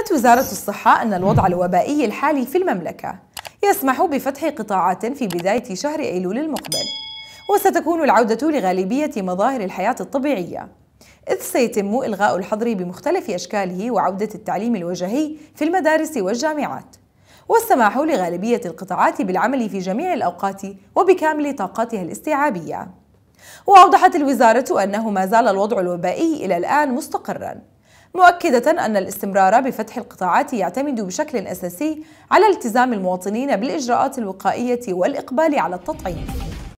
أعلنت وزارة الصحة أن الوضع الوبائي الحالي في المملكة يسمح بفتح قطاعات في بداية شهر أيلول المقبل وستكون العودة لغالبية مظاهر الحياة الطبيعية إذ سيتم إلغاء الحظر بمختلف أشكاله وعودة التعليم الوجهي في المدارس والجامعات والسماح لغالبية القطاعات بالعمل في جميع الأوقات وبكامل طاقاتها الاستيعابية وأوضحت الوزارة أنه ما زال الوضع الوبائي إلى الآن مستقراً مؤكدة أن الاستمرار بفتح القطاعات يعتمد بشكل أساسي على التزام المواطنين بالإجراءات الوقائية والإقبال على التطعيم